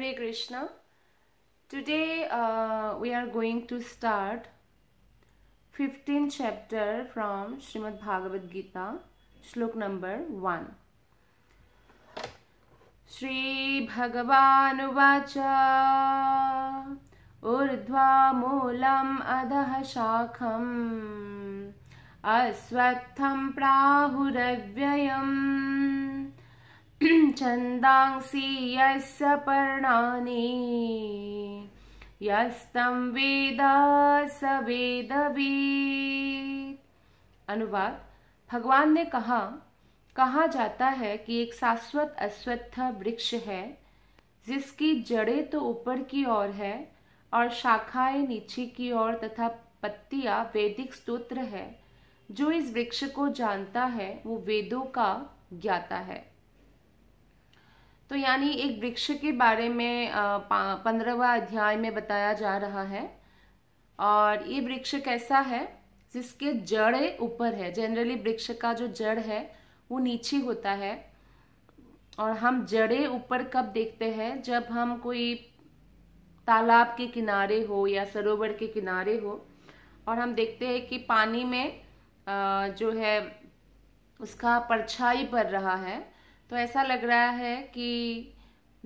Hare Krishna. Today uh, we are going to start 15th chapter from Srimad Bhagavad Gita, shlok number 1. Shri Bhagavan Vacha Urdhva Moolam Adha Shakham Aswattham Prahuravyayam छन्दांसि यस्य पर्णानि यस्तं वेद स अनुवाद भगवान ने कहा कहा जाता है कि एक शाश्वत अश्वत्थ वृक्ष है जिसकी जड़ें तो ऊपर की ओर है और शाखाएं नीचे की ओर तथा पत्तियां वैदिक स्तोत्र है जो इस वृक्ष को जानता है वो वेदों का ज्ञाता है तो यानी एक वृक्ष के बारे में पंद्रहवा अध्याय में बताया जा रहा है और ये वृक्ष कैसा है जिसके जड़ें ऊपर है जनरली वृक्ष का जो जड़ है वो नीचे होता है और हम जड़ें ऊपर कब देखते हैं जब हम कोई तालाब के किनारे हो या सरोवर के किनारे हो और हम देखते हैं कि पानी में जो है उसका परछाई पड़ रहा है तो ऐसा लग रहा है कि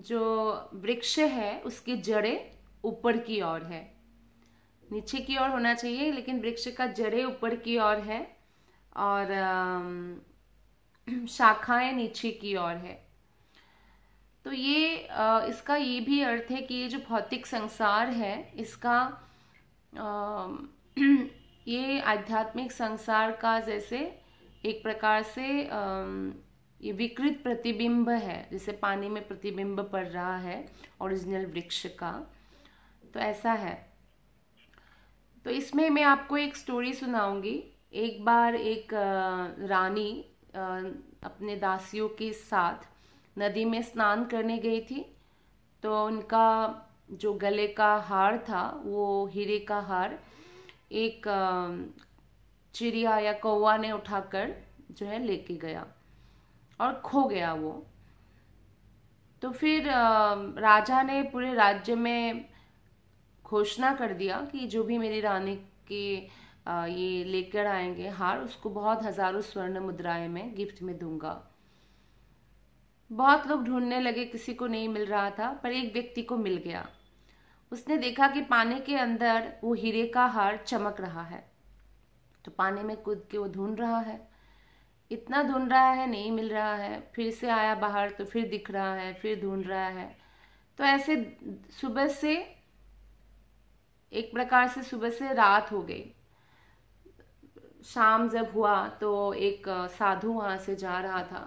जो वृक्ष है उसकी जड़ें ऊपर की ओर है नीचे की ओर होना चाहिए लेकिन वृक्ष का जड़ें ऊपर की ओर है और शाखाएं नीचे की ओर है तो ये इसका ये भी अर्थ है कि ये जो भौतिक संसार है इसका ये आध्यात्मिक संसार का जैसे एक प्रकार से ये विकृत प्रतिबिंब है जैसे पानी में प्रतिबिंब पड़ रहा है ओरिजिनल वृक्ष का तो ऐसा है तो इसमें मैं आपको एक स्टोरी सुनाऊंगी एक बार एक रानी अपने दासियों के साथ नदी में स्नान करने गई थी तो उनका जो गले का हार था वो हीरे का हार एक चिड़िया या कौवा ने उठाकर जो है लेके गया और खो गया वो तो फिर राजा ने पूरे राज्य में घोषणा कर दिया कि जो भी मेरी रानी के ये लेकर आएंगे हार उसको बहुत हजारों स्वर्ण मुद्राएं में गिफ्ट में दूंगा बहुत लोग ढूंढने लगे किसी को नहीं मिल रहा था पर एक व्यक्ति को मिल गया उसने देखा कि पानी के अंदर वो हीरे का हार चमक रहा है तो पानी में कूद के वो ढूंढ रहा है इतना ढूंढ रहा है नहीं मिल रहा है फिर से आया बाहर तो फिर दिख रहा है फिर ढूंढ रहा है तो ऐसे सुबह से एक प्रकार से सुबह से रात हो गई शाम जब हुआ तो एक साधु वहाँ से जा रहा था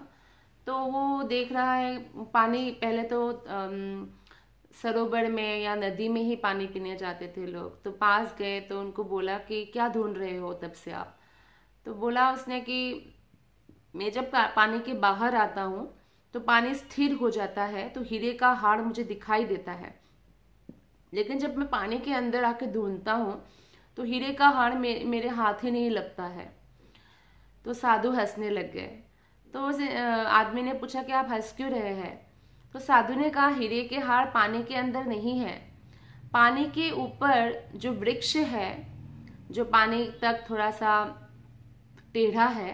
तो वो देख रहा है पानी पहले तो सरोवर में या नदी में ही पानी पीने जाते थे लोग तो पास गए तो उनको बोला कि क्या ढूंढ रहे हो तब से आप तो बोला उसने कि मैं जब पानी के बाहर आता हूँ तो पानी स्थिर हो जाता है तो हीरे का हाड़ मुझे दिखाई देता है लेकिन जब मैं पानी के अंदर आके ढूंढता हूँ तो हीरे का हाड़ मे, मेरे हाथ ही नहीं लगता है तो साधु हंसने लग गए तो उस आदमी ने पूछा कि आप हंस क्यों रहे हैं तो साधु ने कहा हीरे के हाड़ पानी के अंदर नहीं है पानी के ऊपर जो वृक्ष है जो पानी तक थोड़ा सा टेढ़ा है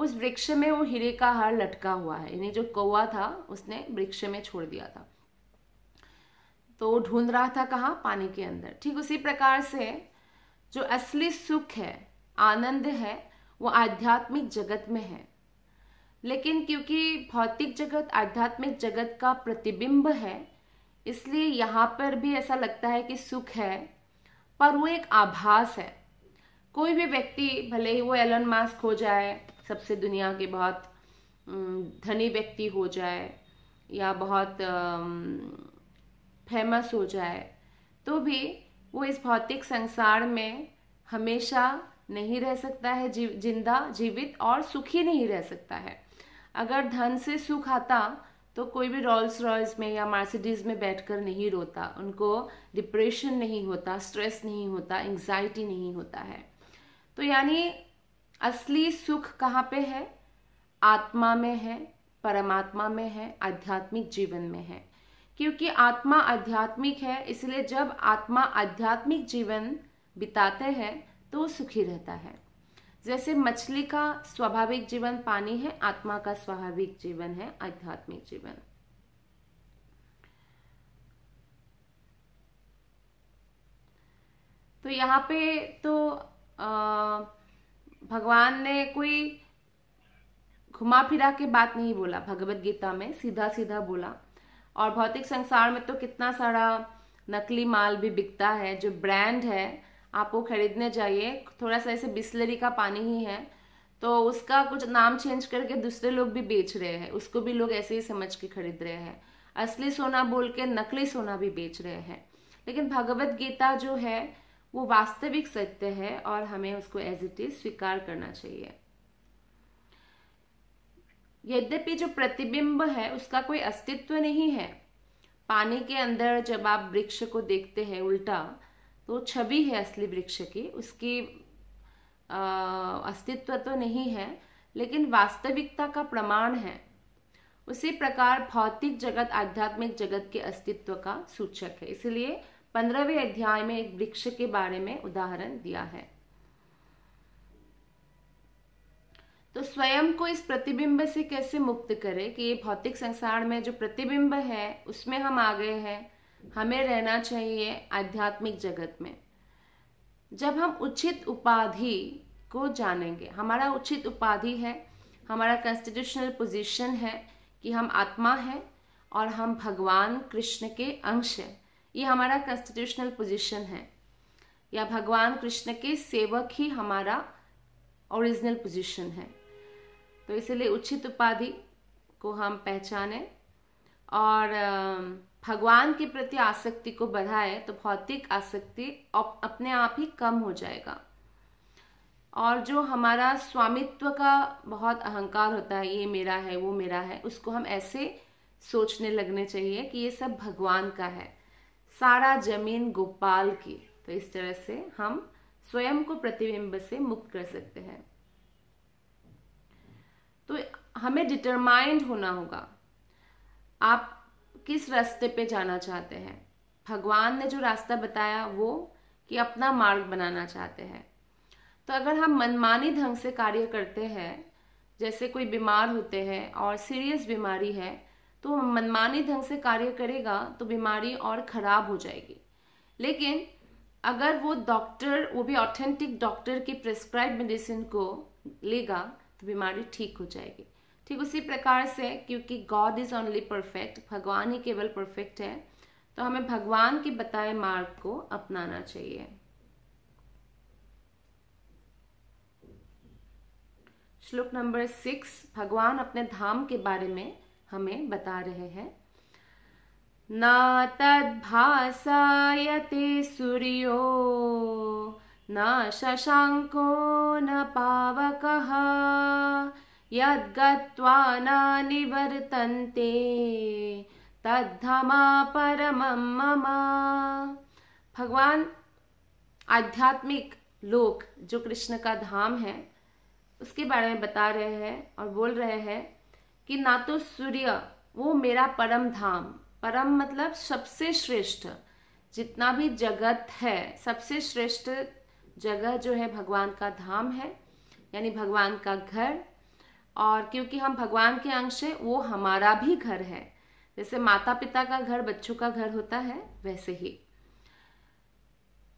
उस वृक्ष में वो हीरे का हार लटका हुआ है यानी जो कौआ था उसने वृक्ष में छोड़ दिया था तो वो ढूंढ रहा था कहाँ पानी के अंदर ठीक उसी प्रकार से जो असली सुख है आनंद है वो आध्यात्मिक जगत में है लेकिन क्योंकि भौतिक जगत आध्यात्मिक जगत का प्रतिबिंब है इसलिए यहाँ पर भी ऐसा लगता है कि सुख है पर वो एक आभास है कोई भी व्यक्ति भले ही वो एलन मास्क हो जाए सबसे दुनिया के बहुत धनी व्यक्ति हो जाए या बहुत फेमस हो जाए तो भी वो इस भौतिक संसार में हमेशा नहीं रह सकता है जी जिंदा जीवित और सुखी नहीं रह सकता है अगर धन से सुख आता तो कोई भी रोल्स रॉयस में या मार्सिडीज़ में बैठकर नहीं रोता उनको डिप्रेशन नहीं होता स्ट्रेस नहीं होता एंजाइटी नहीं होता है तो यानी असली सुख कहाँ पे है आत्मा में है परमात्मा में है आध्यात्मिक जीवन में है क्योंकि आत्मा आध्यात्मिक है इसलिए जब आत्मा आध्यात्मिक जीवन बिताते हैं तो सुखी रहता है जैसे मछली का स्वाभाविक जीवन पानी है आत्मा का स्वाभाविक जीवन है आध्यात्मिक जीवन तो यहाँ पे तो आ, भगवान ने कोई घुमा फिरा के बात नहीं बोला भगवत गीता में सीधा सीधा बोला और भौतिक संसार में तो कितना सारा नकली माल भी बिकता है जो ब्रांड है आपको खरीदने जाइए थोड़ा सा ऐसे बिस्लरी का पानी ही है तो उसका कुछ नाम चेंज करके दूसरे लोग भी बेच रहे हैं उसको भी लोग ऐसे ही समझ के खरीद रहे हैं असली सोना बोल के नकली सोना भी बेच रहे हैं लेकिन भगवत गीता जो है वो वास्तविक सत्य है और हमें उसको एज इट इज स्वीकार करना चाहिए यद्यपि जो प्रतिबिंब है उसका कोई अस्तित्व नहीं है पानी के अंदर जब आप वृक्ष को देखते हैं उल्टा तो छवि है असली वृक्ष की उसकी अस्तित्व तो नहीं है लेकिन वास्तविकता का प्रमाण है उसी प्रकार भौतिक जगत आध्यात्मिक जगत के अस्तित्व का सूचक है इसलिए पंद्रहवें अध्याय में एक वृक्ष के बारे में उदाहरण दिया है तो स्वयं को इस प्रतिबिंब से कैसे मुक्त करें कि ये भौतिक संसार में जो प्रतिबिंब है उसमें हम आ गए हैं हमें रहना चाहिए आध्यात्मिक जगत में जब हम उचित उपाधि को जानेंगे हमारा उचित उपाधि है हमारा कॉन्स्टिट्यूशनल पोजीशन है कि हम आत्मा हैं और हम भगवान कृष्ण के अंश हैं ये हमारा कॉन्स्टिट्यूशनल पोजीशन है या भगवान कृष्ण के सेवक ही हमारा ओरिजिनल पोजीशन है तो इसलिए उचित उपाधि को हम पहचाने और भगवान के प्रति आसक्ति को बढ़ाए तो भौतिक आसक्ति अपने आप ही कम हो जाएगा और जो हमारा स्वामित्व का बहुत अहंकार होता है ये मेरा है वो मेरा है उसको हम ऐसे सोचने लगने चाहिए कि ये सब भगवान का है सारा जमीन गोपाल की तो इस तरह से हम स्वयं को प्रतिबिंब से मुक्त कर सकते हैं तो हमें डिटरमाइंड होना होगा आप किस रास्ते पे जाना चाहते हैं भगवान ने जो रास्ता बताया वो कि अपना मार्ग बनाना चाहते हैं तो अगर हम मनमानी ढंग से कार्य करते हैं जैसे कोई बीमार होते हैं और सीरियस बीमारी है तो मनमाने ढंग से कार्य करेगा तो बीमारी और ख़राब हो जाएगी लेकिन अगर वो डॉक्टर वो भी ऑथेंटिक डॉक्टर की प्रिस्क्राइब मेडिसिन को लेगा तो बीमारी ठीक हो जाएगी ठीक उसी प्रकार से क्योंकि गॉड इज़ ऑनली परफेक्ट भगवान ही केवल परफेक्ट है तो हमें भगवान के बताए मार्ग को अपनाना चाहिए श्लोक नंबर सिक्स भगवान अपने धाम के बारे में हमें बता रहे हैं न तद्भासायते सूर्यो न शशांको न पावक यद्गत्वा न निवर्तन्ते तद्धमा परमं मम भगवान आध्यात्मिक लोक जो कृष्ण का धाम है उसके बारे में बता रहे हैं और बोल रहे हैं कि ना तो सूर्य वो मेरा परम धाम परम मतलब सबसे श्रेष्ठ जितना भी जगत है सबसे श्रेष्ठ जगह जो है भगवान का धाम है यानी भगवान का घर और क्योंकि हम भगवान के अंश है वो हमारा भी घर है जैसे माता पिता का घर बच्चों का घर होता है वैसे ही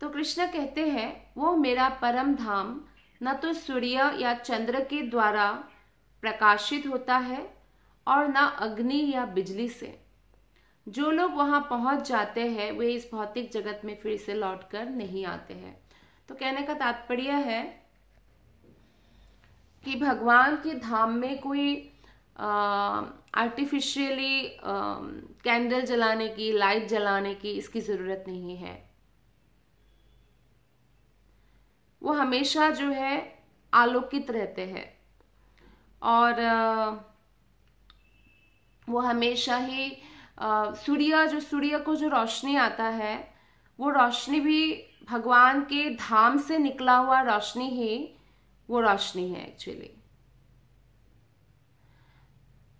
तो कृष्ण कहते हैं वो मेरा परम धाम न तो सूर्य या चंद्र के द्वारा प्रकाशित होता है और ना अग्नि या बिजली से जो लोग वहाँ पहुँच जाते हैं वे इस भौतिक जगत में फिर से लौट कर नहीं आते हैं तो कहने का तात्पर्य है कि भगवान के धाम में कोई आर्टिफिशियली कैंडल जलाने की लाइट जलाने की इसकी ज़रूरत नहीं है वो हमेशा जो है आलोकित रहते हैं और आ, वो हमेशा ही सूर्य जो सूर्य को जो रोशनी आता है वो रोशनी भी भगवान के धाम से निकला हुआ रोशनी ही वो रोशनी है एक्चुअली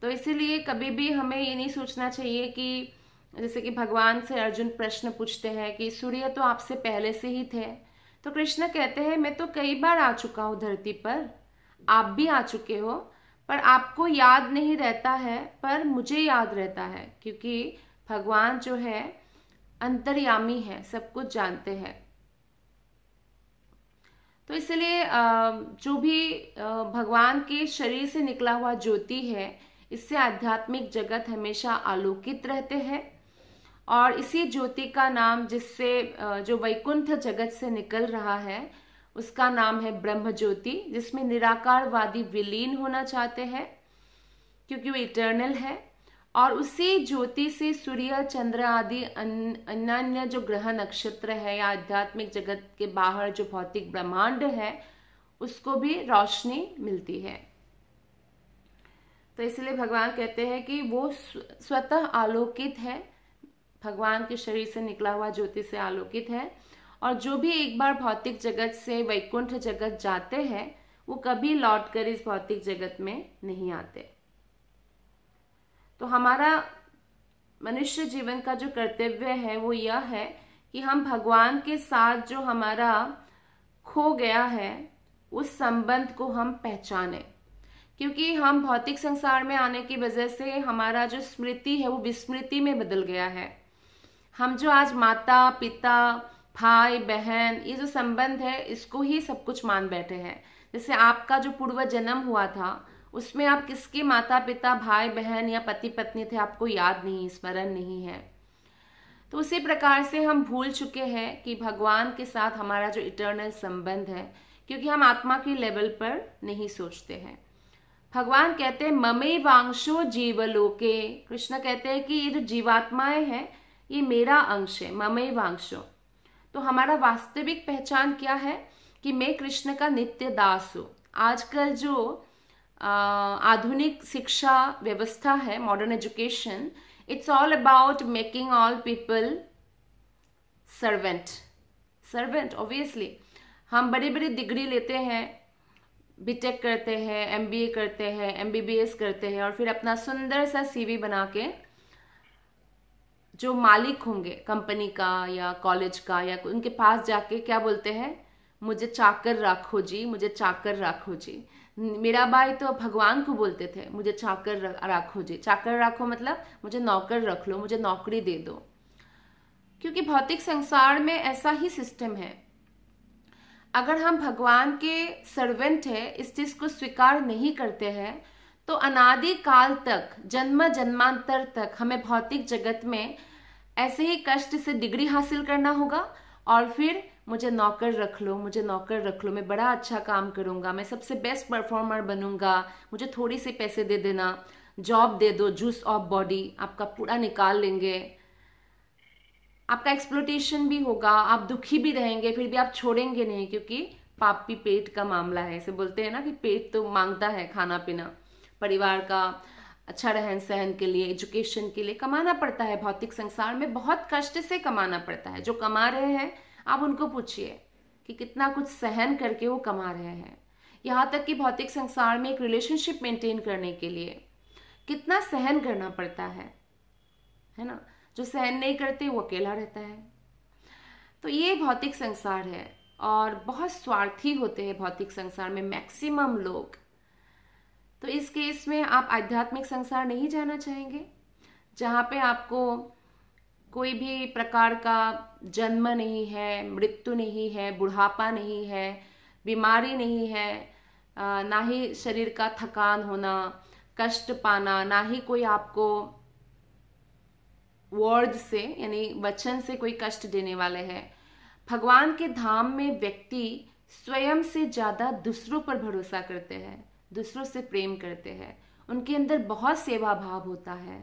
तो इसीलिए कभी भी हमें ये नहीं सोचना चाहिए कि जैसे कि भगवान से अर्जुन प्रश्न पूछते हैं कि सूर्य तो आपसे पहले से ही थे तो कृष्ण कहते हैं मैं तो कई बार आ चुका हूँ धरती पर आप भी आ चुके हो पर आपको याद नहीं रहता है पर मुझे याद रहता है क्योंकि भगवान जो है अंतर्यामी है सब कुछ जानते हैं तो इसलिए जो भी भगवान के शरीर से निकला हुआ ज्योति है इससे आध्यात्मिक जगत हमेशा आलोकित रहते हैं और इसी ज्योति का नाम जिससे जो वैकुंठ जगत से निकल रहा है उसका नाम है ब्रह्म ज्योति जिसमें निराकारवादी विलीन होना चाहते हैं क्योंकि वो इटर्नल है और उसी ज्योति से सूर्य चंद्र आदि अन्य जो ग्रह नक्षत्र है या आध्यात्मिक जगत के बाहर जो भौतिक ब्रह्मांड है उसको भी रोशनी मिलती है तो इसलिए भगवान कहते हैं कि वो स्वतः आलोकित है भगवान के शरीर से निकला हुआ ज्योति से आलोकित है और जो भी एक बार भौतिक जगत से वैकुंठ जगत जाते हैं वो कभी लौट कर इस भौतिक जगत में नहीं आते तो हमारा मनुष्य जीवन का जो कर्तव्य है वो यह है कि हम भगवान के साथ जो हमारा खो गया है उस संबंध को हम पहचाने क्योंकि हम भौतिक संसार में आने की वजह से हमारा जो स्मृति है वो विस्मृति में बदल गया है हम जो आज माता पिता भाई बहन ये जो संबंध है इसको ही सब कुछ मान बैठे हैं जैसे आपका जो पूर्व जन्म हुआ था उसमें आप किसके माता पिता भाई बहन या पति पत्नी थे आपको याद नहीं स्मरण नहीं है तो उसी प्रकार से हम भूल चुके हैं कि भगवान के साथ हमारा जो इटर्नल संबंध है क्योंकि हम आत्मा के लेवल पर नहीं सोचते हैं भगवान कहते हैं ममे वांशो जीवलोके कृष्ण कहते हैं कि ये जो जीवात्माएं हैं ये मेरा अंश है ममे वांशो तो हमारा वास्तविक पहचान क्या है कि मैं कृष्ण का नित्य दास हूँ आजकल जो आधुनिक शिक्षा व्यवस्था है modern education it's all about making all people servant servant obviously हम बड़ी बड़ी डिग्री लेते हैं बीटेक करते हैं एमबीए करते हैं एमबीबीएस करते हैं और फिर अपना सुंदर सा सीवी बना के जो मालिक होंगे कंपनी का या कॉलेज का या उनके पास जाके क्या बोलते हैं मुझे चाकर रखो जी मुझे चाकर रखो जी मेरा भाई तो भगवान को बोलते थे मुझे चाकर रखो जी चाकर रखो मतलब मुझे नौकर रख लो मुझे नौकरी दे दो क्योंकि भौतिक संसार में ऐसा ही सिस्टम है अगर हम भगवान के सर्वेंट हैं इस चीज़ को स्वीकार नहीं करते हैं तो अनादि काल तक जन्म जन्मांतर तक हमें भौतिक जगत में ऐसे ही कष्ट से डिग्री हासिल करना होगा और फिर मुझे नौकर रख लो मुझे नौकर रख लो मैं बड़ा अच्छा काम करूंगा मैं सबसे बेस्ट परफॉर्मर बनूंगा मुझे थोड़ी सी पैसे दे देना जॉब दे दो जूस ऑफ बॉडी आपका पूरा निकाल लेंगे आपका एक्सप्लोटेशन भी होगा आप दुखी भी रहेंगे फिर भी आप छोड़ेंगे नहीं क्योंकि पापी पेट का मामला है ऐसे बोलते हैं ना कि पेट तो मांगता है खाना पीना परिवार का अच्छा रहन सहन के लिए एजुकेशन के लिए कमाना पड़ता है भौतिक संसार में बहुत कष्ट से कमाना पड़ता है जो कमा रहे हैं आप उनको पूछिए कि कितना कुछ सहन करके वो कमा रहे हैं यहाँ तक कि भौतिक संसार में एक रिलेशनशिप मेंटेन करने के लिए कितना सहन करना पड़ता है है ना जो सहन नहीं करते वो अकेला रहता है तो ये भौतिक संसार है और बहुत स्वार्थी होते हैं भौतिक संसार में मैक्सिमम लोग तो इस केस में आप आध्यात्मिक संसार नहीं जाना चाहेंगे जहाँ पे आपको कोई भी प्रकार का जन्म नहीं है मृत्यु नहीं है बुढ़ापा नहीं है बीमारी नहीं है ना ही शरीर का थकान होना कष्ट पाना ना ही कोई आपको वर्ड से यानी वचन से कोई कष्ट देने वाले हैं भगवान के धाम में व्यक्ति स्वयं से ज़्यादा दूसरों पर भरोसा करते हैं दूसरों से प्रेम करते हैं उनके अंदर बहुत सेवा भाव होता है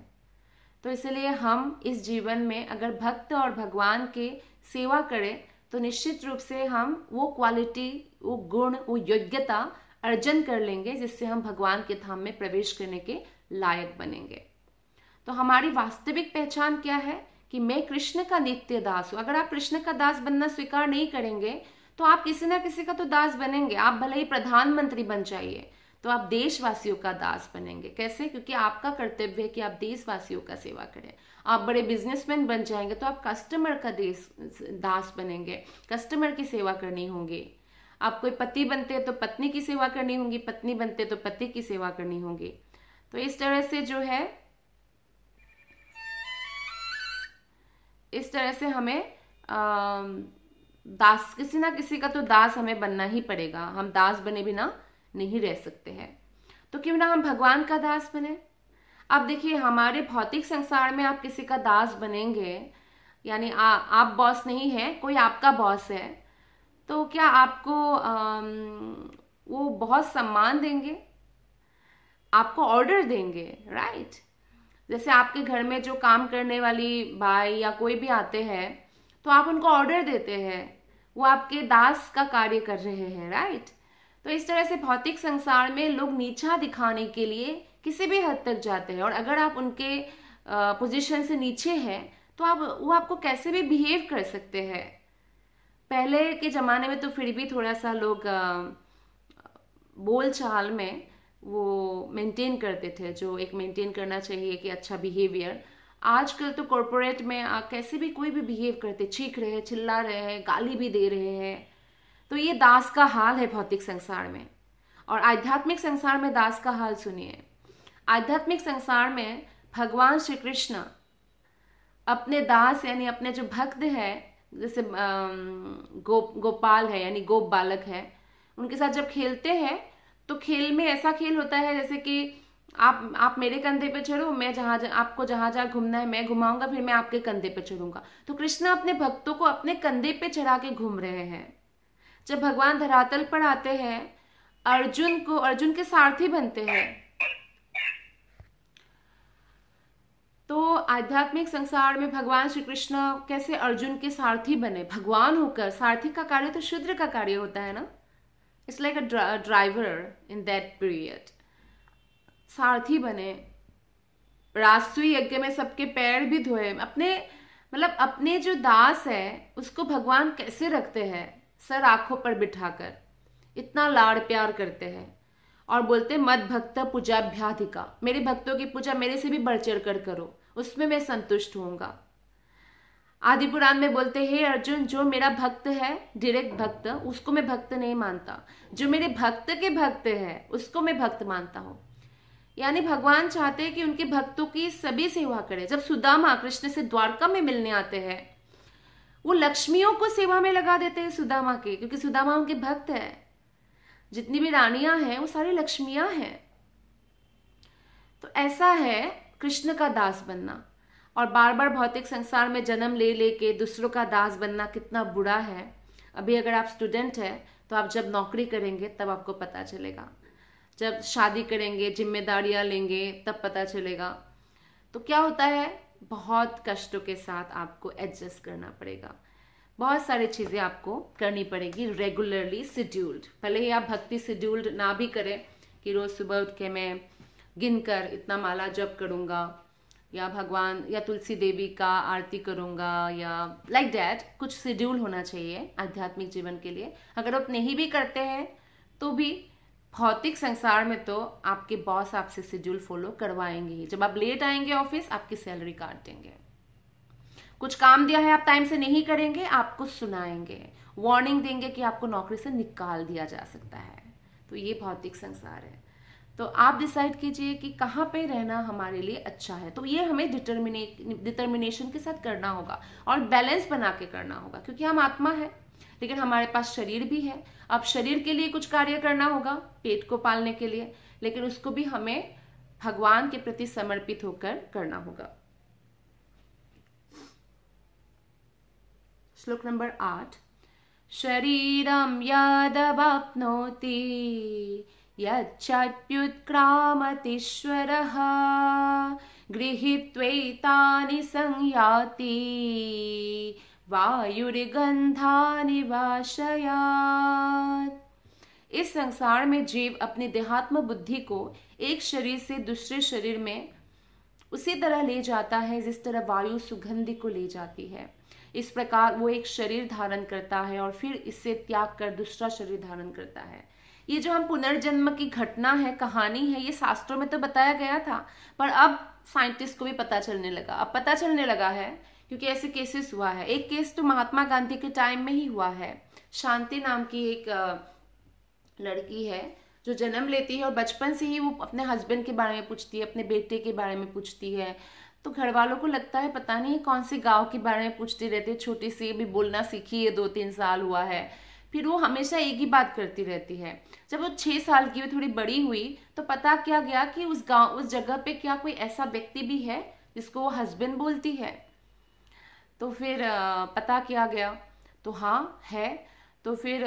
तो इसलिए हम इस जीवन में अगर भक्त और भगवान के सेवा करें तो निश्चित रूप से हम वो क्वालिटी वो गुण वो योग्यता अर्जन कर लेंगे जिससे हम भगवान के धाम में प्रवेश करने के लायक बनेंगे तो हमारी वास्तविक पहचान क्या है कि मैं कृष्ण का नित्य दास हूँ अगर आप कृष्ण का दास बनना स्वीकार नहीं करेंगे तो आप किसी ना किसी का तो दास बनेंगे आप भले ही प्रधानमंत्री बन जाइए तो आप देशवासियों का दास बनेंगे कैसे क्योंकि आपका कर्तव्य है कि आप देशवासियों का सेवा करें आप बड़े बिजनेसमैन बन जाएंगे तो आप कस्टमर का देश दास बनेंगे कस्टमर की सेवा करनी होगी आप कोई पति बनते हैं तो पत्नी की सेवा करनी होगी पत्नी बनते तो पति की सेवा करनी होगी तो इस तरह से जो है इस तरह से हमें आ, दास किसी ना किसी का तो दास हमें बनना ही पड़ेगा हम दास बने बिना नहीं रह सकते हैं तो क्यों ना हम भगवान का दास बने आप देखिए हमारे भौतिक संसार में आप किसी का दास बनेंगे यानी आ, आप बॉस नहीं है कोई आपका बॉस है तो क्या आपको आ, वो बहुत सम्मान देंगे आपको ऑर्डर देंगे राइट जैसे आपके घर में जो काम करने वाली भाई या कोई भी आते हैं तो आप उनको ऑर्डर देते हैं वो आपके दास का कार्य कर रहे हैं राइट तो इस तरह से भौतिक संसार में लोग नीचा दिखाने के लिए किसी भी हद तक जाते हैं और अगर आप उनके पोजीशन से नीचे हैं तो आप वो आपको कैसे भी बिहेव कर सकते हैं पहले के ज़माने में तो फिर भी थोड़ा सा लोग बोल चाल में वो मेंटेन करते थे जो एक मेंटेन करना चाहिए कि अच्छा बिहेवियर आजकल तो कॉरपोरेट में आप कैसे भी कोई भी बिहेव करते चीख रहे हैं चिल्ला रहे हैं गाली भी दे रहे हैं तो ये दास का हाल है भौतिक संसार में और आध्यात्मिक संसार में दास का हाल सुनिए आध्यात्मिक संसार में भगवान श्री कृष्ण अपने दास यानी अपने जो भक्त है जैसे गो गोपाल है यानी गोप बालक है उनके साथ जब खेलते हैं तो खेल में ऐसा खेल होता है जैसे कि आप आप मेरे कंधे पे चढ़ो मैं जहाँ आपको जहाँ जहाँ घूमना है मैं घुमाऊंगा फिर मैं आपके कंधे पे चढ़ूंगा तो कृष्णा अपने भक्तों को अपने कंधे पे चढ़ा के घूम रहे हैं जब भगवान धरातल पर आते हैं अर्जुन को अर्जुन के सारथी बनते हैं तो आध्यात्मिक संसार में भगवान श्री कृष्ण कैसे अर्जुन के सारथी बने भगवान होकर सारथी का कार्य तो शूद्र का कार्य होता है ना it's like a driver in that period सारथी बने राष्ट्रीय यज्ञ में सबके पैर भी धोए अपने मतलब अपने जो दास है उसको भगवान कैसे रखते हैं सर आंखों पर बिठाकर इतना लाड़ प्यार करते हैं और बोलते मत भक्त पूजाभ्याधिका मेरे भक्तों की पूजा मेरे से भी बढ़ चढ़ कर करो उसमें मैं संतुष्ट होऊंगा आदि पुराण में बोलते हे अर्जुन जो मेरा भक्त है डायरेक्ट भक्त उसको मैं भक्त नहीं मानता जो मेरे भक्त के भक्त है उसको मैं भक्त मानता हूँ यानी भगवान चाहते हैं कि उनके भक्तों की सभी सेवा करें जब सुदामा कृष्ण से द्वारका में मिलने आते हैं वो लक्ष्मियों को सेवा में लगा देते हैं सुदामा के क्योंकि सुदामा उनके भक्त है जितनी भी रानियां हैं वो सारी लक्ष्मियां हैं तो ऐसा है कृष्ण का दास बनना और बार बार भौतिक संसार में जन्म ले लेके दूसरों का दास बनना कितना बुरा है अभी अगर आप स्टूडेंट हैं तो आप जब नौकरी करेंगे तब आपको पता चलेगा जब शादी करेंगे जिम्मेदारियां लेंगे तब पता चलेगा तो क्या होता है बहुत कष्टों के साथ आपको एडजस्ट करना पड़ेगा बहुत सारी चीज़ें आपको करनी पड़ेगी रेगुलरली शेड्यूल्ड भले ही आप भक्ति शेड्यूल्ड ना भी करें कि रोज़ सुबह उठ के मैं गिन कर इतना माला जप करूँगा या भगवान या तुलसी देवी का आरती करूँगा या लाइक like डैट कुछ शेड्यूल होना चाहिए आध्यात्मिक जीवन के लिए अगर आप नहीं भी करते हैं तो भी भौतिक संसार में तो आपके बॉस आपसे शेड्यूल फॉलो करवाएंगे ही जब आप लेट आएंगे ऑफिस आपकी सैलरी काट देंगे कुछ काम दिया है आप टाइम से नहीं करेंगे आपको सुनाएंगे वार्निंग देंगे कि आपको नौकरी से निकाल दिया जा सकता है तो ये भौतिक संसार है तो आप डिसाइड कीजिए कि कहाँ पे रहना हमारे लिए अच्छा है तो ये हमें डिटर्मिने डिटर्मिनेशन के साथ करना होगा और बैलेंस बना के करना होगा क्योंकि हम आत्मा है लेकिन हमारे पास शरीर भी है अब शरीर के लिए कुछ कार्य करना होगा पेट को पालने के लिए लेकिन उसको भी हमें भगवान के प्रति समर्पित होकर करना होगा श्लोक नंबर आठ शरीरम अपनोती युत्क्रामतीश्वर गृहीत्वैतानि संयाती वायुर्गंधानि वाशयात इस संसार में जीव अपनी देहात्म बुद्धि को एक शरीर से दूसरे शरीर में उसी तरह ले जाता है जिस तरह वायु सुगंधि को ले जाती है इस प्रकार वो एक शरीर धारण करता है और फिर इससे त्याग कर दूसरा शरीर धारण करता है ये जो हम पुनर्जन्म की घटना है कहानी है ये शास्त्रों में तो बताया गया था पर अब साइंटिस्ट को भी पता चलने लगा अब पता चलने लगा है क्योंकि ऐसे केसेस हुआ है एक केस तो महात्मा गांधी के टाइम में ही हुआ है शांति नाम की एक लड़की है जो जन्म लेती है और बचपन से ही वो अपने हस्बैंड के बारे में पूछती है अपने बेटे के बारे में पूछती है तो घर वालों को लगता है पता नहीं कौन से गांव के बारे में पूछती रहती है छोटी सी भी बोलना सीखी है दो तीन साल हुआ है फिर वो हमेशा एक ही बात करती रहती है जब वो छः साल की हुई थोड़ी बड़ी हुई तो पता क्या गया कि उस गांव उस जगह पे क्या कोई ऐसा व्यक्ति भी है जिसको वो हस्बैंड बोलती है तो फिर पता किया गया तो हाँ है तो फिर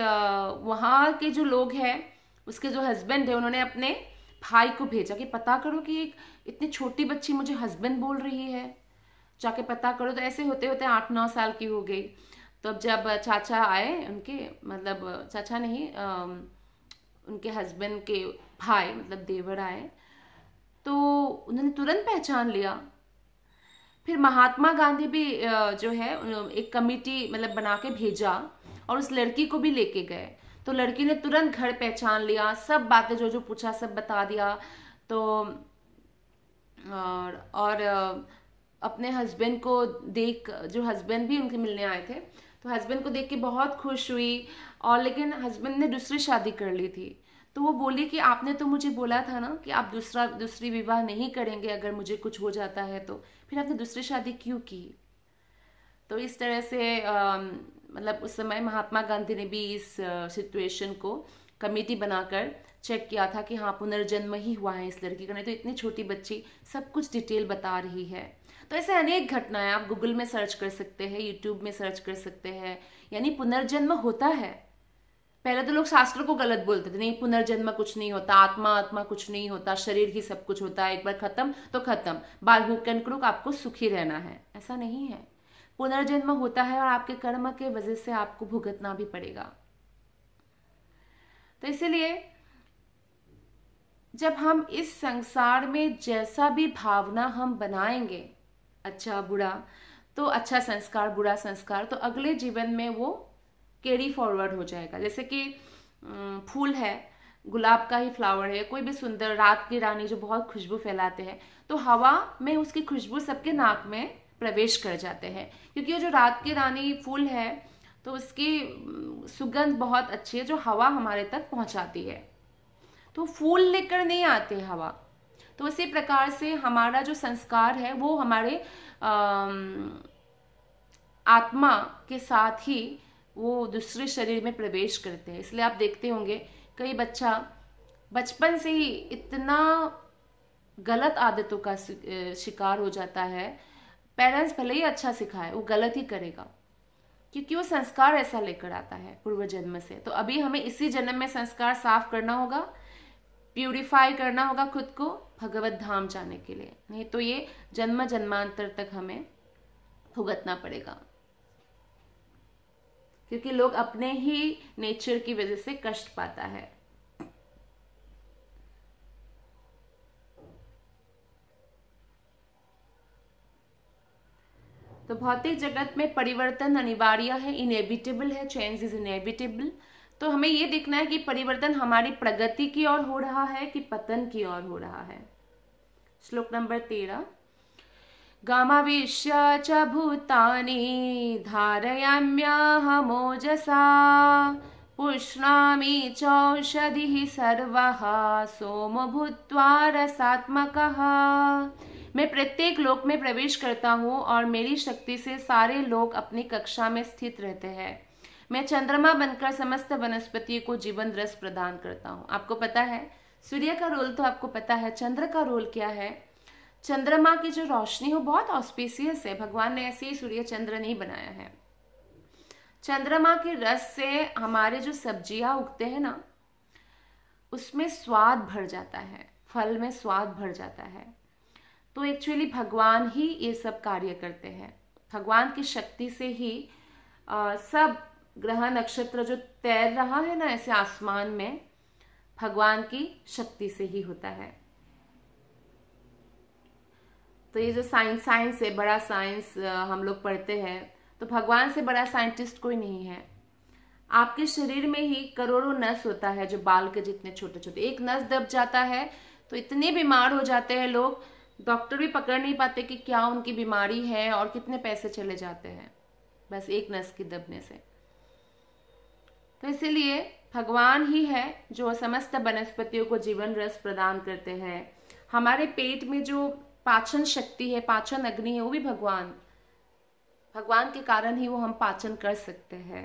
वहाँ के जो लोग हैं उसके जो हस्बैंड है उन्होंने अपने भाई को भेजा कि पता करो कि एक इतनी छोटी बच्ची मुझे हस्बैंड बोल रही है जाके पता करो तो ऐसे होते होते आठ नौ साल की हो गई तो अब जब चाचा आए उनके मतलब चाचा नहीं उनके हस्बैंड के भाई मतलब देवर आए तो उन्होंने तुरंत पहचान लिया फिर महात्मा गांधी भी जो है एक कमेटी मतलब बना के भेजा और उस लड़की को भी लेके गए तो लड़की ने तुरंत घर पहचान लिया सब बातें जो जो पूछा सब बता दिया तो और, और अपने हस्बैंड को देख जो हस्बैंड भी उनके मिलने आए थे तो हस्बैंड को देख के बहुत खुश हुई और लेकिन हस्बैंड ने दूसरी शादी कर ली थी तो वो बोली कि आपने तो मुझे बोला था ना कि आप दूसरा दूसरी विवाह नहीं करेंगे अगर मुझे कुछ हो जाता है तो फिर आपने दूसरी शादी क्यों की तो इस तरह से आ, मतलब उस समय महात्मा गांधी ने भी इस सिचुएशन को कमेटी बनाकर चेक किया था कि हाँ पुनर्जन्म ही हुआ है इस लड़की का नहीं तो इतनी छोटी बच्ची सब कुछ डिटेल बता रही है तो ऐसे अनेक घटनाएं आप गूगल में सर्च कर सकते हैं यूट्यूब में सर्च कर सकते हैं यानी पुनर्जन्म होता है पहले तो लोग शास्त्र को गलत बोलते थे नहीं पुनर्जन्म कुछ नहीं होता आत्मा आत्मा कुछ नहीं होता शरीर ही सब कुछ होता है एक बार खत्म तो खत्म बाल हुक एंड आपको सुखी रहना है ऐसा नहीं है पुनर्जन्म होता है और आपके कर्म के वजह से आपको भुगतना भी पड़ेगा तो इसीलिए जब हम इस संसार में जैसा भी भावना हम बनाएंगे अच्छा बुरा तो अच्छा संस्कार बुरा संस्कार तो अगले जीवन में वो कैरी फॉरवर्ड हो जाएगा जैसे कि फूल है गुलाब का ही फ्लावर है कोई भी सुंदर रात की रानी जो बहुत खुशबू फैलाते हैं तो हवा में उसकी खुशबू सबके नाक में प्रवेश कर जाते हैं क्योंकि जो रात की रानी फूल है तो उसकी सुगंध बहुत अच्छी है जो हवा हमारे तक पहुंचाती है तो फूल लेकर नहीं आते हवा तो उसी प्रकार से हमारा जो संस्कार है वो हमारे आत्मा के साथ ही वो दूसरे शरीर में प्रवेश करते हैं इसलिए आप देखते होंगे कई बच्चा बचपन से ही इतना गलत आदतों का शिकार हो जाता है पेरेंट्स भले ही अच्छा सिखाए वो गलत ही करेगा क्योंकि वो संस्कार ऐसा लेकर आता है पूर्व जन्म से तो अभी हमें इसी जन्म में संस्कार साफ करना होगा प्यूरिफाई करना होगा खुद को भगवत धाम जाने के लिए नहीं तो ये जन्म जन्मांतर तक हमें भुगतना पड़ेगा क्योंकि लोग अपने ही नेचर की वजह से कष्ट पाता है तो भौतिक जगत में परिवर्तन अनिवार्य है इनएविटेबल है चेंज इज इनएविटेबल तो हमें यह देखना है कि परिवर्तन हमारी प्रगति की ओर हो रहा है कि पतन की ओर हो रहा है श्लोक नंबर तेरह गमविष्य च भूतानि धारयाम्यहमोजसा पुष्णामि चौषधिः सर्वः सोमो भूत्वा रसात्मकः मैं प्रत्येक लोक में प्रवेश करता हूँ और मेरी शक्ति से सारे लोग अपनी कक्षा में स्थित रहते हैं मैं चंद्रमा बनकर समस्त वनस्पति को जीवन रस प्रदान करता हूँ आपको पता है सूर्य का रोल तो आपको पता है चंद्र का रोल क्या है चंद्रमा की जो रोशनी हो बहुत ऑस्पिशियस है भगवान ने ऐसे ही सूर्य चंद्र नहीं बनाया है चंद्रमा के रस से हमारे जो सब्जियां उगते हैं ना उसमें स्वाद भर जाता है फल में स्वाद भर जाता है तो एक्चुअली भगवान ही ये सब कार्य करते हैं भगवान की शक्ति से ही आ, सब ग्रह नक्षत्र जो तैर रहा है ना ऐसे आसमान में भगवान की शक्ति से ही होता है तो ये जो साइंस साइंस है बड़ा साइंस हम लोग पढ़ते हैं तो भगवान से बड़ा साइंटिस्ट कोई नहीं है आपके शरीर में ही करोड़ों नस होता है जो बाल के जितने छोटे छोटे एक नस दब जाता है तो इतने बीमार हो जाते हैं लोग डॉक्टर भी पकड़ नहीं पाते कि क्या उनकी बीमारी है और कितने पैसे चले जाते हैं बस एक नस की दबने से तो इसीलिए भगवान ही है जो समस्त वनस्पतियों को जीवन रस प्रदान करते हैं हमारे पेट में जो पाचन शक्ति है पाचन अग्नि है वो भी भगवान भगवान के कारण ही वो हम पाचन कर सकते हैं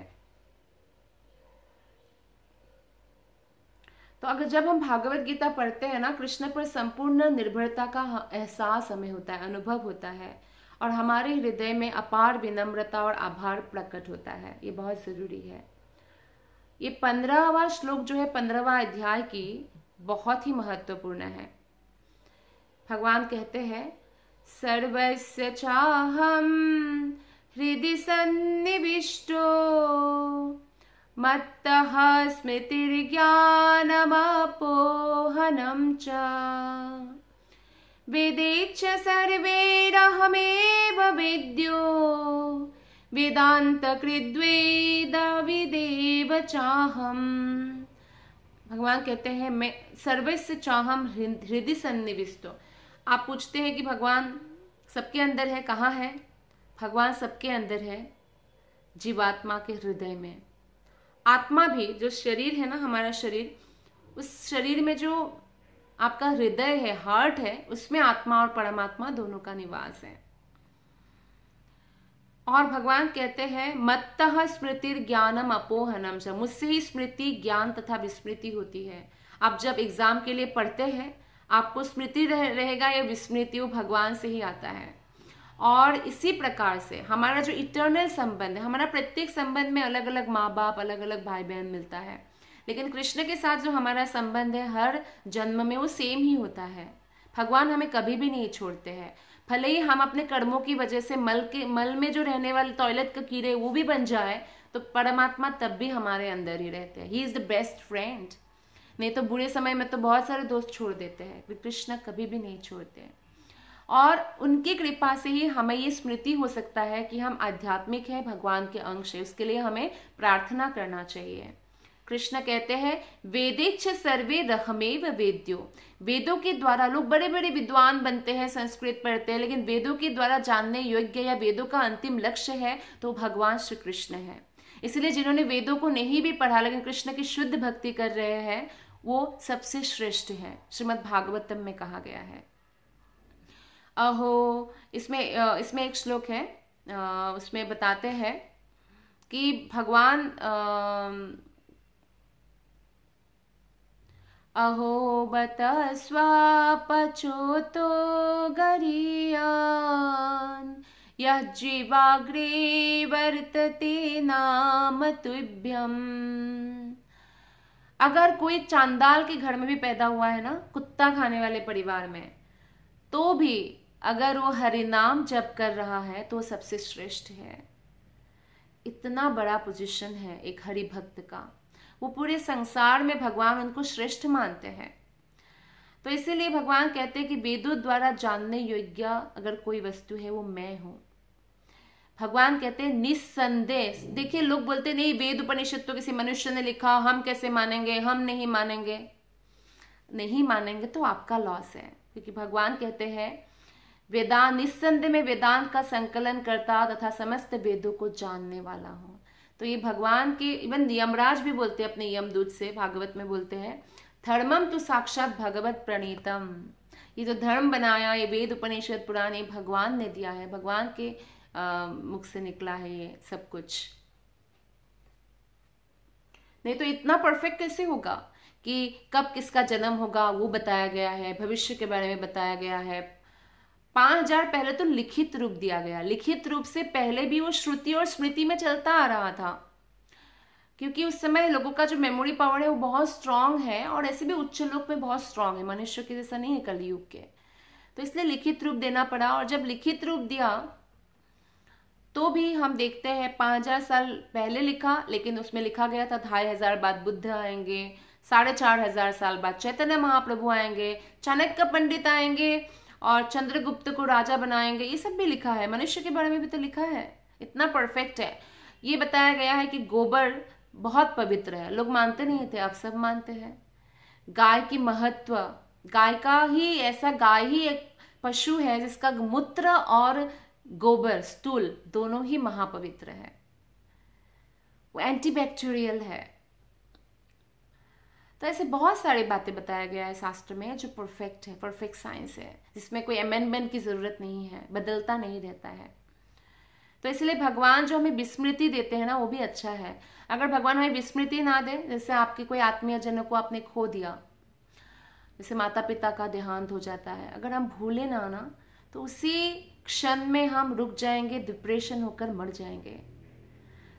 तो अगर जब हम भागवत गीता पढ़ते हैं ना कृष्ण पर संपूर्ण निर्भरता का एहसास हमें होता है अनुभव होता है और हमारे हृदय में अपार विनम्रता और आभार प्रकट होता है ये बहुत ज़रूरी है ये पंद्रहवा श्लोक जो है पंद्रहवा अध्याय की बहुत ही महत्वपूर्ण है भगवान कहते हैं सर्वस्य चाहम हृदय सन्निविष्टो मत्त स्मृति स्मृतिर्ज्ञानमापोहनं च विदेच्छ सर्वैरहमेव विद्यो वेदांत कृद्वेद विदेव चाहम भगवान कहते हैं मैं सर्वस्व चाहम हृदय सन्निविष्टो आप पूछते हैं कि भगवान सबके अंदर है कहाँ है भगवान सबके अंदर है जीवात्मा के हृदय में आत्मा भी जो शरीर है ना हमारा शरीर उस शरीर में जो आपका हृदय है हार्ट है उसमें आत्मा और परमात्मा दोनों का निवास है और भगवान कहते हैं मत्त स्मृति ज्ञानम अपोहनम से मुझसे ही स्मृति ज्ञान तथा विस्मृति होती है आप जब एग्जाम के लिए पढ़ते हैं आपको स्मृति रह, रहेगा या विस्मृति वो भगवान से ही आता है और इसी प्रकार से हमारा जो इटर्नल संबंध है हमारा प्रत्येक संबंध में अलग अलग माँ बाप अलग अलग भाई बहन मिलता है लेकिन कृष्ण के साथ जो हमारा संबंध है हर जन्म में वो सेम ही होता है भगवान हमें कभी भी नहीं छोड़ते हैं भले ही हम अपने कर्मों की वजह से मल के मल में जो रहने वाले टॉयलेट का कीड़े वो भी बन जाए तो परमात्मा तब भी हमारे अंदर ही रहते हैं he is the best friend नहीं तो बुरे समय में तो बहुत सारे दोस्त छोड़ देते हैं कृष्ण कभी भी नहीं छोड़ते हैं और उनकी कृपा से ही हमें ये स्मृति हो सकता है कि हम आध्यात्मिक हैं भगवान के अंश है उसके लिए हमें प्रार्थना करना चाहिए कृष्ण कहते हैं वेदेच्छ सर्वे रहमेव वेद्यो वेदों के द्वारा लोग बड़े बड़े विद्वान बनते हैं संस्कृत पढ़ते हैं लेकिन वेदों के द्वारा जानने योग्य या वेदों का अंतिम लक्ष्य है तो भगवान श्री कृष्ण है इसलिए जिन्होंने वेदों को नहीं भी पढ़ा लेकिन कृष्ण की शुद्ध भक्ति कर रहे हैं वो सबसे श्रेष्ठ है श्रीमद् भागवतम में कहा गया है अहो इसमें इसमें एक श्लोक है उसमें बताते हैं कि भगवान अहो बत स्वापचोतो गरीयान् यह जीवाग्री वर्तते नाम तुभ्यम अगर कोई चांदाल के घर में भी पैदा हुआ है ना कुत्ता खाने वाले परिवार में तो भी अगर वो हरिनाम जप कर रहा है तो सबसे श्रेष्ठ है इतना बड़ा पोजीशन है एक हरि भक्त का वो पूरे संसार में भगवान उनको श्रेष्ठ मानते हैं तो इसीलिए भगवान कहते हैं कि वेदों द्वारा जानने योग्य अगर कोई वस्तु है वो मैं हूं भगवान कहते हैं निस्संदेश देखिए लोग बोलते नहीं वेद उपनिषद तो किसी मनुष्य ने लिखा हम कैसे मानेंगे हम नहीं मानेंगे नहीं मानेंगे तो आपका लॉस है क्योंकि भगवान कहते हैं वेदांत निस्संदेह में वेदांत का संकलन करता तथा समस्त वेदों को जानने वाला हूँ तो ये भगवान के इवन यमराज भी बोलते हैं अपने यमदूत से भागवत में बोलते हैं धर्मम तो साक्षात भगवत प्रणीतम ये जो धर्म बनाया ये वेद उपनिषद पुराण ये भगवान ने दिया है भगवान के मुख से निकला है ये सब कुछ नहीं तो इतना परफेक्ट कैसे होगा कि कब किसका जन्म होगा वो बताया गया है भविष्य के बारे में बताया गया है पांच हजार पहले तो लिखित रूप दिया गया लिखित रूप से पहले भी वो श्रुति और स्मृति में चलता आ रहा था क्योंकि उस समय लोगों का जो मेमोरी पावर है वो बहुत स्ट्रांग है और ऐसे भी उच्च लोक में बहुत स्ट्रांग है मनुष्य के जैसा नहीं है कलयुग के तो इसलिए लिखित रूप देना पड़ा और जब लिखित रूप दिया तो भी हम देखते हैं पाँच हजार साल पहले लिखा लेकिन उसमें लिखा गया था ढाई हजार बाद बुद्ध आएंगे साढ़े चार हजार साल बाद चैतन्य महाप्रभु आएंगे चाणक्य पंडित आएंगे और चंद्रगुप्त को राजा बनाएंगे ये सब भी लिखा है मनुष्य के बारे में भी तो लिखा है इतना परफेक्ट है ये बताया गया है कि गोबर बहुत पवित्र है लोग मानते नहीं थे अब सब मानते हैं गाय की महत्व गाय का ही ऐसा गाय ही एक पशु है जिसका मूत्र और गोबर स्तूल दोनों ही महापवित्र है वो एंटीबैक्टीरियल है तो ऐसे बहुत सारी बातें बताया गया है शास्त्र में जो परफेक्ट है परफेक्ट साइंस है जिसमें कोई अमेंडमेंट की ज़रूरत नहीं है बदलता नहीं रहता है तो इसलिए भगवान जो हमें विस्मृति देते हैं ना वो भी अच्छा है अगर भगवान हमें विस्मृति ना दे जैसे आपके कोई आत्मीय जनों को आपने खो दिया जैसे माता पिता का देहांत हो जाता है अगर हम भूले ना ना तो उसी क्षण में हम रुक जाएंगे डिप्रेशन होकर मर जाएंगे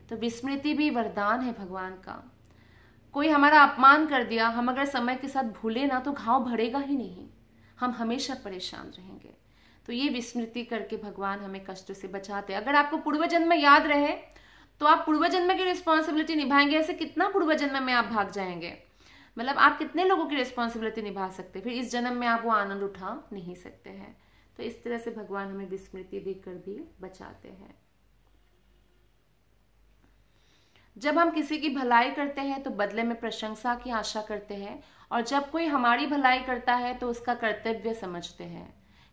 तो विस्मृति भी वरदान है भगवान का कोई हमारा अपमान कर दिया हम अगर समय के साथ भूले ना तो घाव भरेगा ही नहीं हम हमेशा परेशान रहेंगे तो ये विस्मृति करके भगवान हमें कष्ट से बचाते हैं अगर आपको पूर्वजन्म याद रहे तो आप पूर्वजन्म की रिस्पॉन्सिबिलिटी निभाएंगे ऐसे कितना पूर्वजन्म में आप भाग जाएंगे मतलब आप कितने लोगों की रिस्पॉन्सिबिलिटी निभा सकते फिर इस जन्म में आप वो आनंद उठा नहीं सकते हैं तो इस तरह से भगवान हमें विस्मृति देकर भी बचाते हैं जब हम किसी की भलाई करते हैं तो बदले में प्रशंसा की आशा करते हैं और जब कोई हमारी भलाई करता है तो उसका कर्तव्य समझते हैं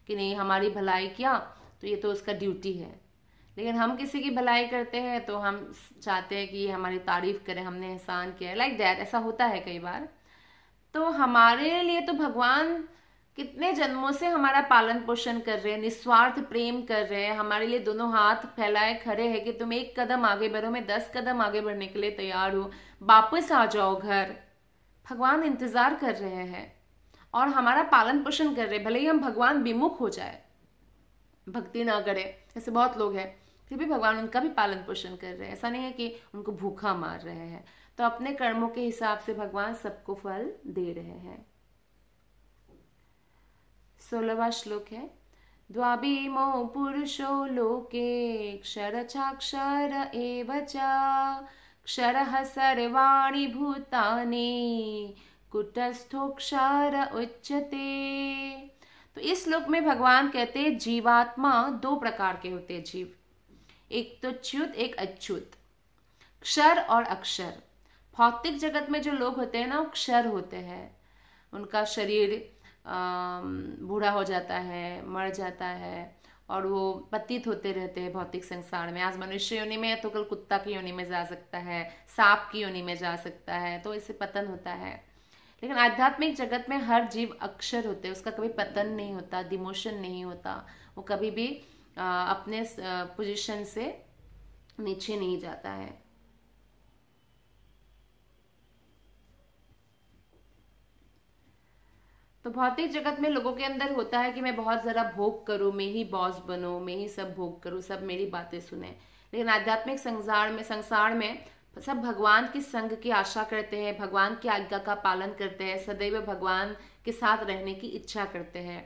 कि नहीं हमारी भलाई किया तो ये तो उसका ड्यूटी है लेकिन हम किसी की भलाई करते हैं तो हम चाहते हैं कि ये हमारी तारीफ करें हमने एहसान किया है लाइक like दैट ऐसा होता है कई बार तो हमारे लिए तो भगवान कितने जन्मों से हमारा पालन पोषण कर रहे हैं निस्वार्थ प्रेम कर रहे हैं हमारे लिए दोनों हाथ फैलाए खड़े हैं कि तुम एक कदम आगे बढ़ो मैं दस कदम आगे बढ़ने के लिए तैयार हूँ वापस आ जाओ घर भगवान इंतज़ार कर रहे हैं और हमारा पालन पोषण कर रहे भले ही हम भगवान विमुख हो जाए भक्ति ना करें ऐसे बहुत लोग हैं फिर भी भगवान उनका भी पालन पोषण कर रहे हैं ऐसा नहीं है कि उनको भूखा मार रहे हैं तो अपने कर्मों के हिसाब से भगवान सबको फल दे रहे हैं सोलहवा श्लोक है द्वाभिमो पुरुषो लोके क्षरचाक्षर एव च क्षरः सर्वाणि भूतानि कुटस्थोक्षर उच्यते तो इस श्लोक में भगवान कहते हैं जीवात्मा दो प्रकार के होते हैं जीव एक तो च्युत एक अच्युत क्षर और अक्षर भौतिक जगत में जो लोग होते हैं ना वो क्षर होते हैं उनका शरीर बूढ़ा हो जाता है मर जाता है और वो पतित होते रहते हैं भौतिक संसार में आज मनुष्य योनि में तो कल कुत्ता की योनि में जा सकता है सांप की योनि में जा सकता है तो इससे पतन होता है लेकिन आध्यात्मिक जगत में हर जीव अक्षर होते हैं उसका कभी पतन नहीं होता डिमोशन नहीं होता वो कभी भी अपने पोजिशन से नीचे नहीं जाता है तो भौतिक जगत में लोगों के अंदर होता है कि मैं बहुत ज़रा भोग करूँ मैं ही बॉस बनूँ मैं ही सब भोग करूँ सब मेरी बातें सुने लेकिन आध्यात्मिक संसार में संसार में सब भगवान की संग की आशा करते हैं भगवान की आज्ञा का पालन करते हैं सदैव भगवान के साथ रहने की इच्छा करते हैं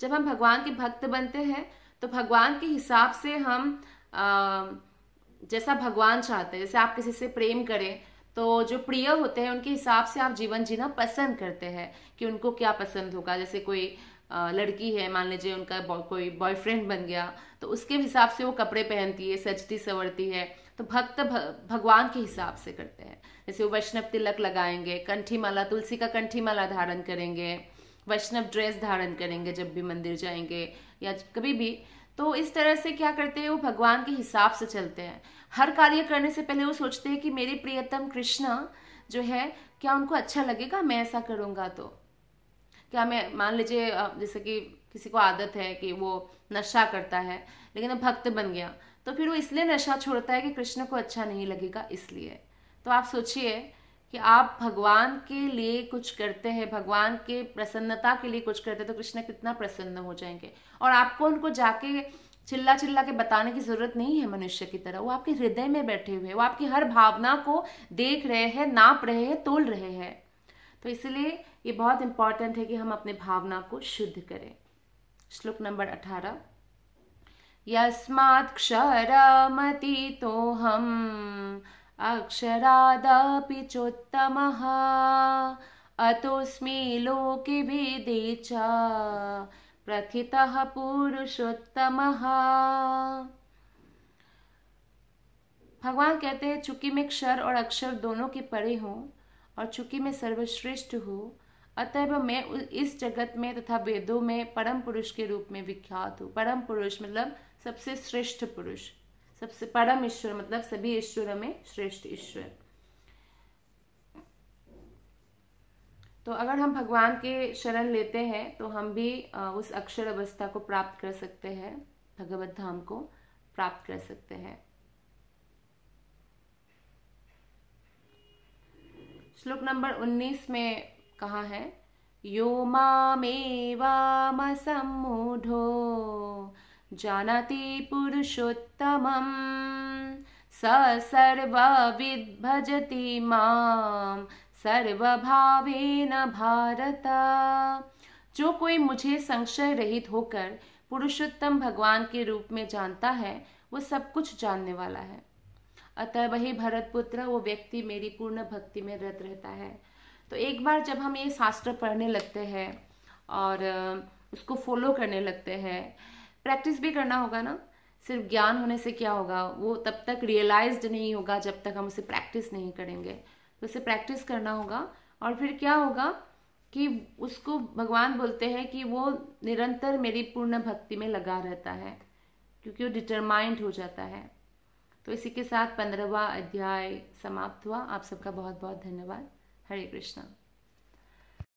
जब हम भगवान के भक्त बनते हैं तो भगवान के हिसाब से हम आ, जैसा भगवान चाहते हैं जैसे आप किसी से प्रेम करें तो जो प्रिय होते हैं उनके हिसाब से आप जीवन जीना पसंद करते हैं कि उनको क्या पसंद होगा जैसे कोई लड़की है मान लीजिए उनका बौ, कोई बॉयफ्रेंड बन गया तो उसके हिसाब से वो कपड़े पहनती है सजती संवरती है तो भक्त भगवान के हिसाब से करते हैं जैसे वो वैष्णव तिलक लगाएंगे कंठी माला तुलसी का कंठी माला धारण करेंगे वैष्णव ड्रेस धारण करेंगे जब भी मंदिर जाएंगे या कभी भी तो इस तरह से क्या करते हैं वो भगवान के हिसाब से चलते हैं हर कार्य करने से पहले वो सोचते हैं कि मेरे प्रियतम कृष्ण जो है क्या उनको अच्छा लगेगा मैं ऐसा करूँगा तो क्या मैं मान लीजिए जैसे कि किसी को आदत है कि वो नशा करता है लेकिन वो भक्त बन गया तो फिर वो इसलिए नशा छोड़ता है कि कृष्ण को अच्छा नहीं लगेगा इसलिए तो आप सोचिए कि आप भगवान के लिए कुछ करते हैं भगवान के प्रसन्नता के लिए कुछ करते हैं तो कृष्ण कितना प्रसन्न हो जाएंगे और आपको उनको जाके चिल्ला चिल्ला के बताने की जरूरत नहीं है मनुष्य की तरह वो आपके हृदय में बैठे हुए वो आपकी हर भावना को देख रहे हैं नाप रहे हैं तोल रहे हैं तो इसलिए ये बहुत इंपॉर्टेंट है कि हम अपने भावना को शुद्ध करें श्लोक नंबर अठारह तो हम अक्षरादपि चोत्तमः अतोऽस्मि लोके भी च प्रथितः पुरुषोत्तमः भगवान कहते हैं चूंकि मैं क्षर और अक्षर दोनों के परे हूँ और चूंकि मैं सर्वश्रेष्ठ हूँ अतएव मैं इस जगत में तथा वेदों में परम पुरुष के रूप में विख्यात हूँ परम पुरुष मतलब सबसे श्रेष्ठ पुरुष सबसे परम ईश्वर मतलब सभी ईश्वरों में श्रेष्ठ ईश्वर तो अगर हम भगवान के शरण लेते हैं तो हम भी उस अक्षर अवस्था को प्राप्त कर सकते हैं भगवत धाम को प्राप्त कर सकते हैं श्लोक नंबर 19 में कहा है यो मेवामसमूढ़ो जानाति पुरुषोत्तम स भजती माम सर्वभावे न भारत जो कोई मुझे संशय रहित होकर पुरुषोत्तम भगवान के रूप में जानता है वो सब कुछ जानने वाला है अतः वही भरत पुत्र वो व्यक्ति मेरी पूर्ण भक्ति में रत रहता है तो एक बार जब हम ये शास्त्र पढ़ने लगते हैं और उसको फॉलो करने लगते हैं प्रैक्टिस भी करना होगा ना सिर्फ ज्ञान होने से क्या होगा वो तब तक रियलाइज्ड नहीं होगा जब तक हम उसे प्रैक्टिस नहीं करेंगे तो उसे प्रैक्टिस करना होगा और फिर क्या होगा कि उसको भगवान बोलते हैं कि वो निरंतर मेरी पूर्ण भक्ति में लगा रहता है क्योंकि वो डिटरमाइंड हो जाता है तो इसी के साथ पंद्रहवा अध्याय समाप्त हुआ आप सबका बहुत बहुत धन्यवाद हरे कृष्णा